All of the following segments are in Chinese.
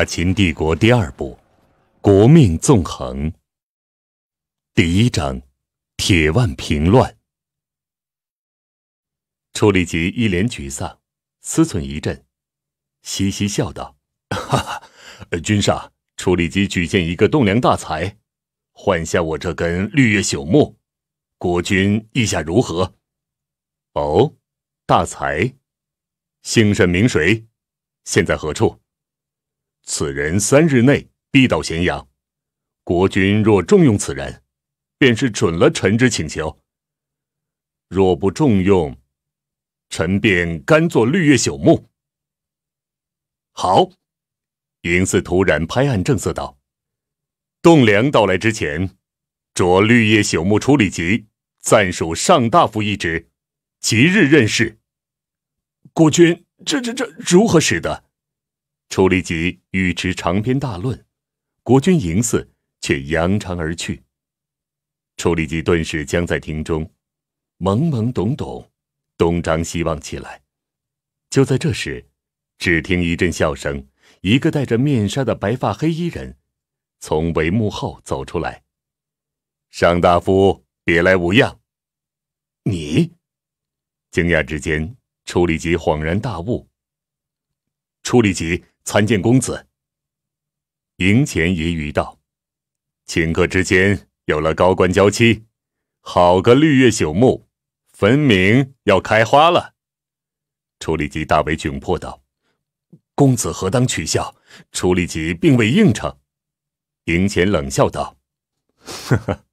大秦帝国第二部，《国命纵横》第一章，《铁腕平乱》。楚立吉一脸沮丧，思忖一阵，嘻嘻笑道：“ 哈哈，君上，楚立吉举荐一个栋梁大才，换下我这根绿叶朽木，国君意下如何？”“哦，大才，姓甚名谁？现在何处？”此人三日内必到咸阳，国君若重用此人，便是准了臣之请求；若不重用，臣便甘做绿叶朽木。好，嬴驷突然拍案正色道：“栋梁到来之前，着绿叶朽木处理及，暂署上大夫一职，即日任事。”国君，这这这如何使得？楚立即欲持长篇大论，国君嬴驷却扬长而去。楚立即顿时僵在庭中，懵懵懂懂，东张西望起来。就在这时，只听一阵笑声，一个戴着面纱的白发黑衣人从帷幕后走出来：“上大夫，别来无恙。”你！惊讶之间，楚立即恍然大悟。楚立即。参见公子。赢虔揶揄道：“顷刻之间有了高官娇妻，好个绿叶朽木，分明要开花了。”楚立吉大为窘迫道：“公子何当取笑？”楚立吉并未应承。赢虔冷笑道：“呵呵，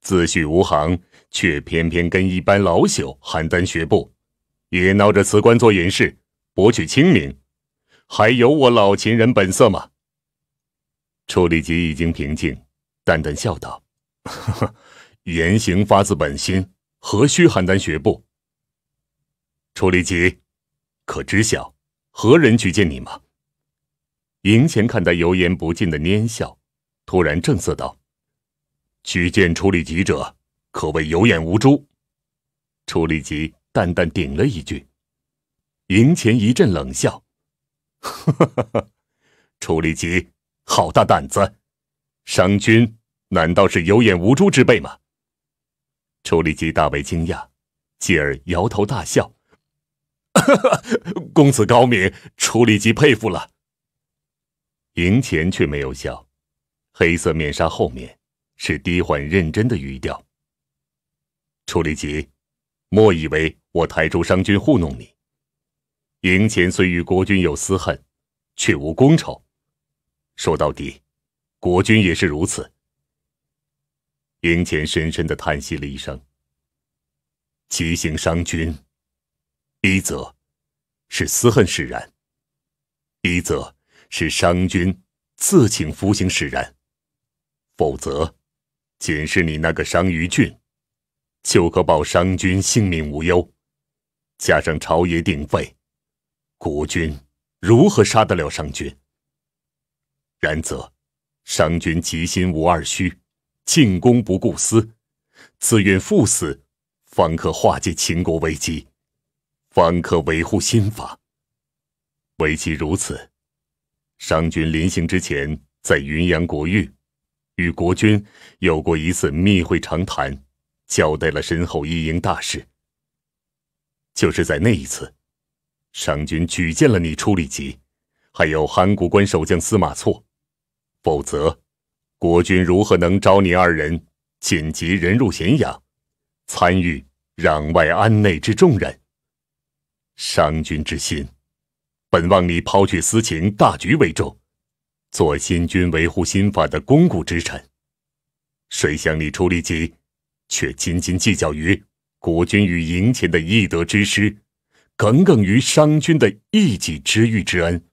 自诩无行，却偏偏跟一般老朽邯郸学步，也闹着辞官做隐士，博取清明。还有我老秦人本色吗？楚立吉已经平静，淡淡笑道：“哈哈，言行发自本心，何须邯郸学步？”楚立吉，可知晓何人举荐你吗？赢虔看他油盐不进的蔫笑，突然正色道：“举荐楚立吉者，可谓有眼无珠。”楚立吉淡淡顶了一句，赢虔一阵冷笑。哈哈哈！楚立吉，好大胆子！商君，难道是有眼无珠之辈吗？楚立吉大为惊讶，继而摇头大笑：“ 公子高明，楚立吉佩服了。”赢钱却没有笑，黑色面纱后面是低缓认真的语调。楚立吉，莫以为我抬出商君糊弄你。赢前虽与国君有私恨，却无功仇。说到底，国君也是如此。赢前深深的叹息了一声。其行伤君，一则，是私恨使然；一则是伤君自请服刑使然。否则，仅是你那个商于郡，就可保商君性命无忧。加上朝野鼎沸。国君如何杀得了商君？然则，商君急心无二虚，进攻不顾私，自愿赴死，方可化解秦国危机，方可维护新法。唯其如此，商君临行之前，在云阳国域，与国君有过一次密会长谈，交代了身后一营大事。就是在那一次。商君举荐了你出里吉，还有函谷关守将司马错，否则，国君如何能招你二人紧急人入咸阳，参与攘外安内之重任？商君之心，本望你抛去私情，大局为重，做新君维护新法的巩固之臣。谁想你出里籍，却斤斤计较于国君与赢前的义德之失。耿耿于商君的一己之欲之恩，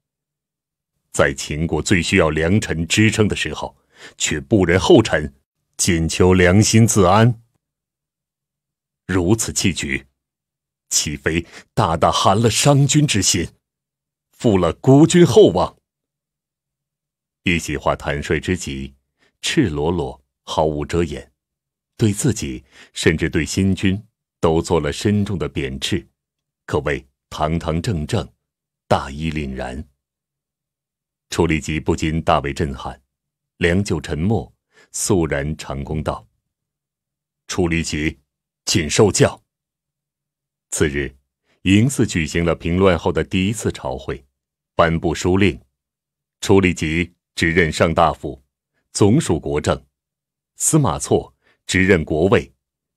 在秦国最需要良臣支撑的时候，却不忍后臣，仅求良心自安。如此弃局，岂非大大寒了商君之心，负了国君厚望？一席话坦率之极，赤裸裸，毫无遮掩，对自己，甚至对新君，都做了深重的贬斥。可谓堂堂正正，大义凛然。楚立吉不禁大为震撼，良久沉默，肃然长恭道：“楚立吉，请受教。”次日，嬴驷举行了平乱后的第一次朝会，颁布书令，楚立吉直任上大夫，总署国政；司马错直任国尉，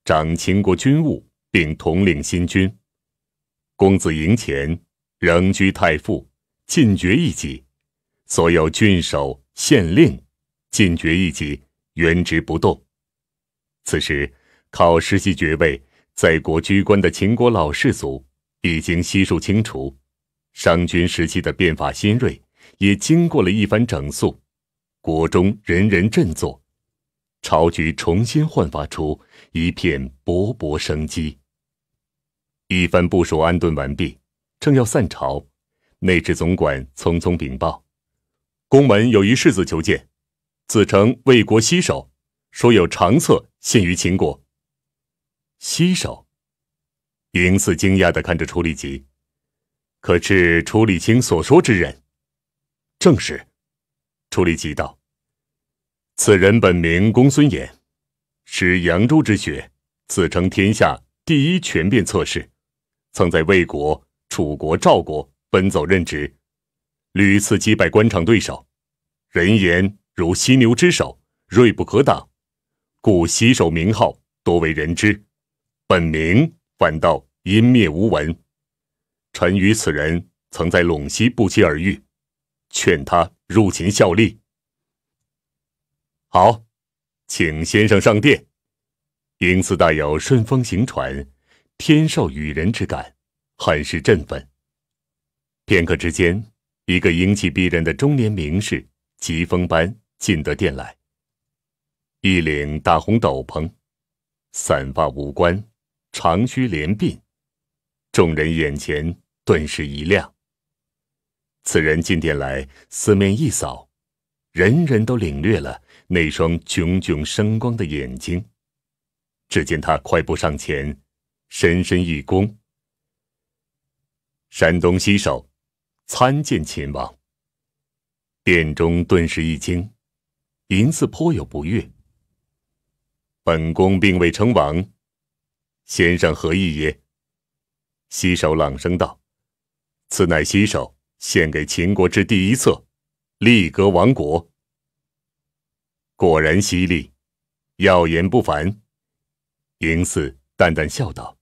掌秦国军务，并统领新军。公子赢虔仍居太傅，晋爵一级；所有郡守、县令晋爵一级，原职不动。此时，靠世袭爵位在国居官的秦国老世族已经悉数清除，商君时期的变法新锐也经过了一番整肃，国中人人振作，朝局重新焕发出一片勃勃生机。一番部署安顿完毕，正要散朝，内侍总管匆匆禀报，宫门有一世子求见，自称魏国西首，说有长策献于秦国。西首，嬴驷惊讶的看着楚立吉，可是楚立清所说之人，正是楚立吉道，此人本名公孙衍，是扬州之学，自称天下第一权变策士。曾在魏国、楚国、赵国奔走任职，屡次击败官场对手，人言如犀牛之首，锐不可挡，故犀首名号多为人知，本名反倒湮灭无闻。臣与此人曾在陇西不期而遇，劝他入秦效力。好，请先生上殿，因此大有顺风行船。天授与人之感，很是振奋。片刻之间，一个英气逼人的中年名士，疾风般进得殿来。一领大红斗篷，散发五官，长须连鬓，众人眼前顿时一亮。此人进殿来，四面一扫，人人都领略了那双炯炯生光的眼睛。只见他快步上前。深深一躬。山东西首，参见秦王。殿中顿时一惊，嬴驷颇有不悦。本宫并未称王，先生何意也？西首朗声道：“此乃西首献给秦国之第一策，立革亡国。果然犀利，耀眼不凡。”嬴驷。淡淡笑道：“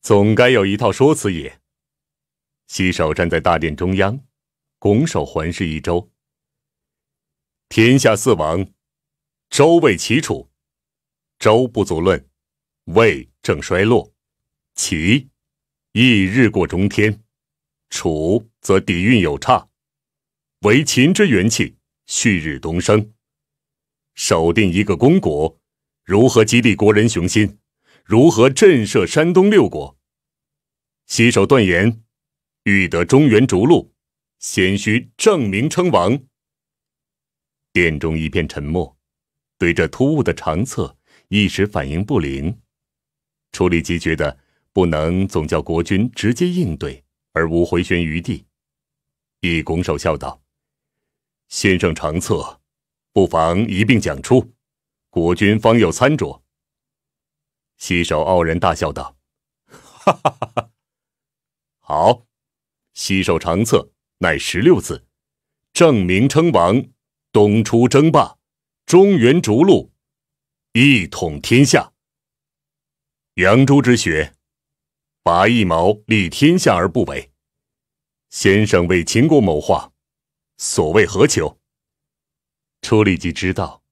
总该有一套说辞也。”西首站在大殿中央，拱手环视一周。天下四王，周、魏、齐、楚。周不足论，魏正衰落，齐，亦日过中天，楚则底蕴有差，唯秦之元气旭日东升。守定一个公国，如何激励国人雄心？如何震慑山东六国？洗手断言，欲得中原逐鹿，先需正名称王。殿中一片沉默，对这突兀的长策一时反应不灵。处理基觉得不能总叫国君直接应对，而无回旋余地，一拱手笑道：“先生长策，不妨一并讲出，国君方有参酌。”西首傲然大笑道：“哈哈哈！好，西首长策乃十六字，正名称王，东出争霸，中原逐鹿，一统天下。扬州之学，拔一毛立天下而不为。先生为秦国谋划，所谓何求？”初立基知道，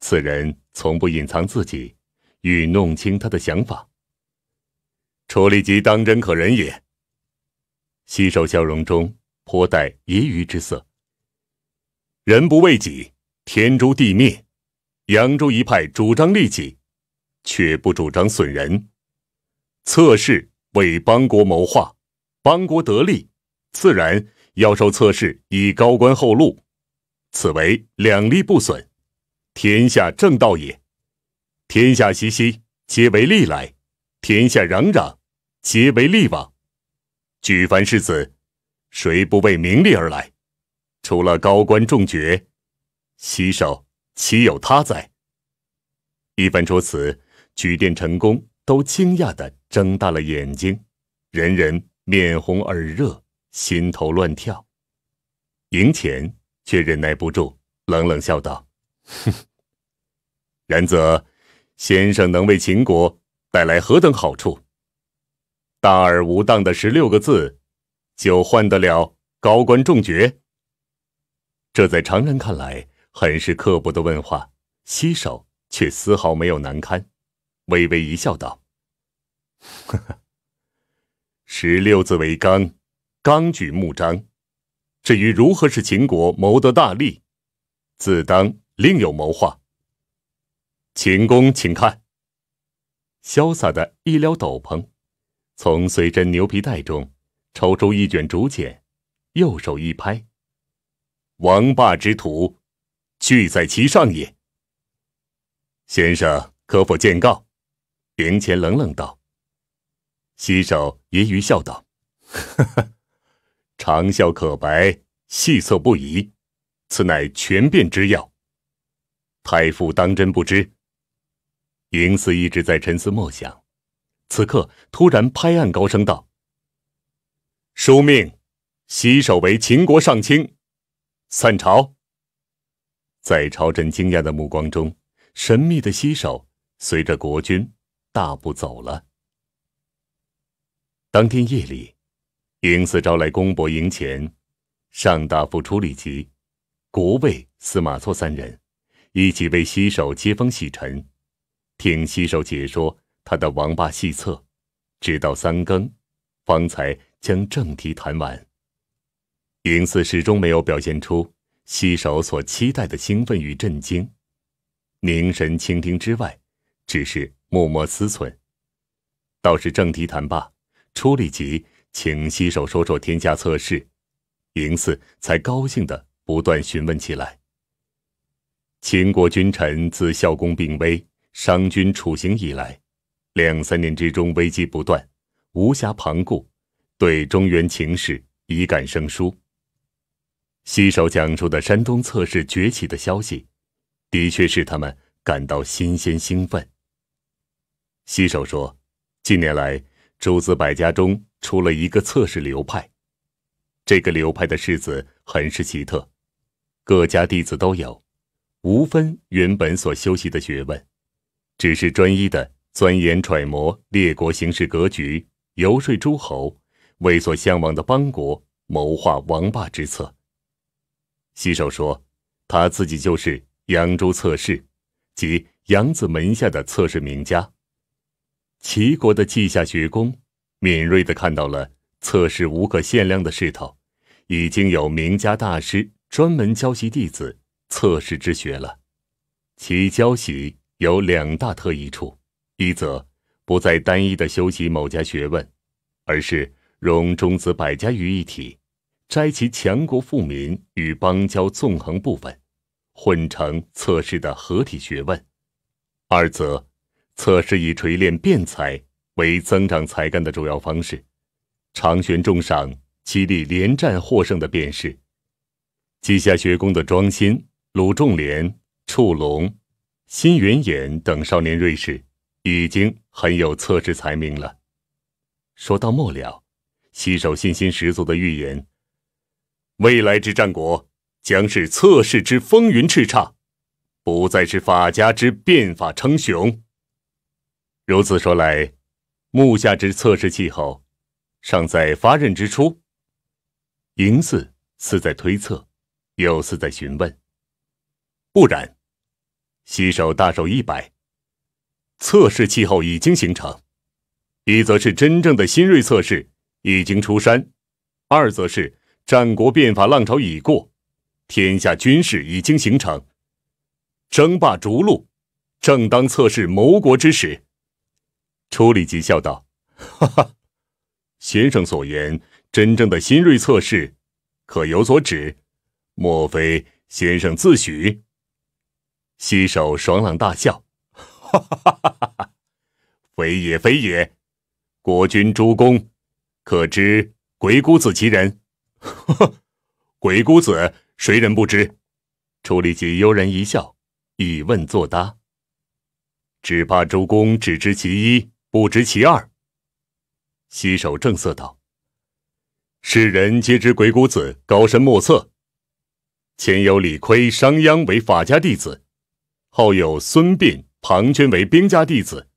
此人从不隐藏自己。欲弄清他的想法，楚理极当真可人也。洗手笑容中颇带揶揄之色。人不为己，天诛地灭。扬州一派主张利己，却不主张损人。策士为邦国谋划，邦国得利，自然要受测试以高官厚禄，此为两利不损，天下正道也。天下熙熙，皆为利来；天下攘攘，皆为利往。举凡世子，谁不为名利而来？除了高官重爵，洗手岂有他哉？一番说辞，举殿成功都惊讶地睁大了眼睛，人人面红耳热，心头乱跳。赢钱却忍耐不住，冷冷笑道：“哼！然则。”先生能为秦国带来何等好处？大而无当的十六个字，就换得了高官重爵？这在常人看来很是刻薄的问话，西首却丝毫没有难堪，微微一笑，道：“十六字为纲，纲举目张。至于如何使秦国谋得大利，自当另有谋划。”秦公，请看。潇洒的一撩斗篷，从随身牛皮袋中抽出一卷竹简，右手一拍：“王霸之徒，俱在其上也。”先生可否见告？灵前冷冷道：“西少揶揄笑道，哈哈，长笑可白，细色不疑，此乃权变之要。太傅当真不知？”嬴驷一直在沉思默想，此刻突然拍案高声道：“书命，西首为秦国上卿，散朝。”在朝臣惊讶的目光中，神秘的西首随着国君大步走了。当天夜里，嬴驷招来公伯赢虔、上大夫出里吉、国尉司马错三人，一起为西首接风洗尘。听西首解说他的王霸戏策，直到三更，方才将正题谈完。嬴驷始终没有表现出西首所期待的兴奋与震惊，凝神倾听之外，只是默默思忖。倒是正题谈罢，出力急，请西首说说天下策试，嬴驷才高兴的不断询问起来。秦国君臣自孝公病危。商君处刑以来，两三年之中危机不断，无暇旁顾，对中原情势一感生疏。西首讲述的山东策士崛起的消息，的确使他们感到新鲜兴奋。西首说，近年来诸子百家中出了一个策士流派，这个流派的世子很是奇特，各家弟子都有，无分原本所修习的学问。只是专一的钻研揣摩列国形势格局，游说诸侯，为所向往的邦国谋划王霸之策。洗手说，他自己就是扬州测试，即扬子门下的测试名家。齐国的稷下学宫，敏锐的看到了测试无可限量的势头，已经有名家大师专门教习弟子测试之学了，其教习。有两大特异处：一则不再单一的修习某家学问，而是融中子百家于一体，摘其强国富民与邦交纵横部分，混成测试的合体学问；二则测试以锤炼辩才为增长才干的主要方式，常悬重赏，激励连战获胜的便士。稷下学宫的庄辛、鲁仲连、触龙。新云衍等少年锐士，已经很有测试才名了。说到末了，洗手信心十足的预言：未来之战国，将是测试之风云叱咤，不再是法家之变法称雄。如此说来，目下之测试气候，尚在发轫之初。嬴驷似在推测，又似在询问。不然。西首大手一摆，测试气候已经形成；一则是真正的新锐测试已经出山；二则是战国变法浪潮已过，天下军事已经形成，争霸逐鹿，正当测试谋国之时。初里吉笑道：“哈哈，先生所言真正的新锐测试，可有所指？莫非先生自诩？”西首爽朗大笑，哈哈哈哈哈哈！非也非也，国君诸公，可知鬼谷子其人？呵呵，鬼谷子谁人不知？楚立即悠然一笑，以问作答。只怕诸公只知其一，不知其二。西首正色道：“世人皆知鬼谷子高深莫测，前有李悝、商鞅为法家弟子。”后有孙膑、庞涓为兵家弟子，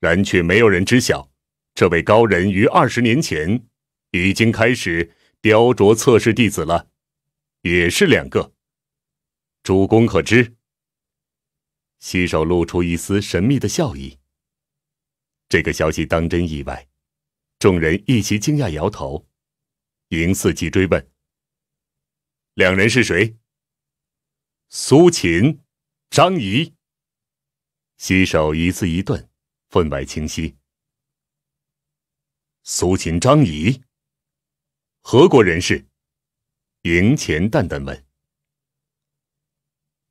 然却没有人知晓，这位高人于二十年前已经开始雕琢测试弟子了，也是两个。主公可知？西手露出一丝神秘的笑意。这个消息当真意外，众人一齐惊讶摇头。嬴四即追问：“两人是谁？”苏秦。张仪。洗手，一字一顿，分外清晰。苏秦、张仪，何国人士？赢钱淡淡问。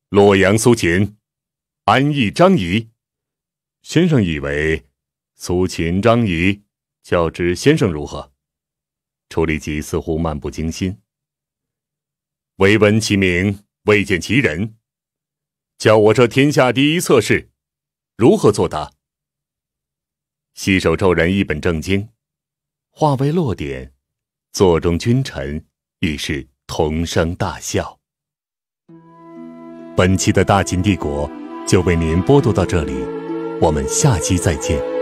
洛阳苏秦，安邑张仪。先生以为苏秦、张仪，较之先生如何？楚立吉似乎漫不经心。唯闻其名，未见其人。教我这天下第一测试，如何作答？西首骤然一本正经，话未落点，座中君臣于是同声大笑。本期的大秦帝国就为您播读到这里，我们下期再见。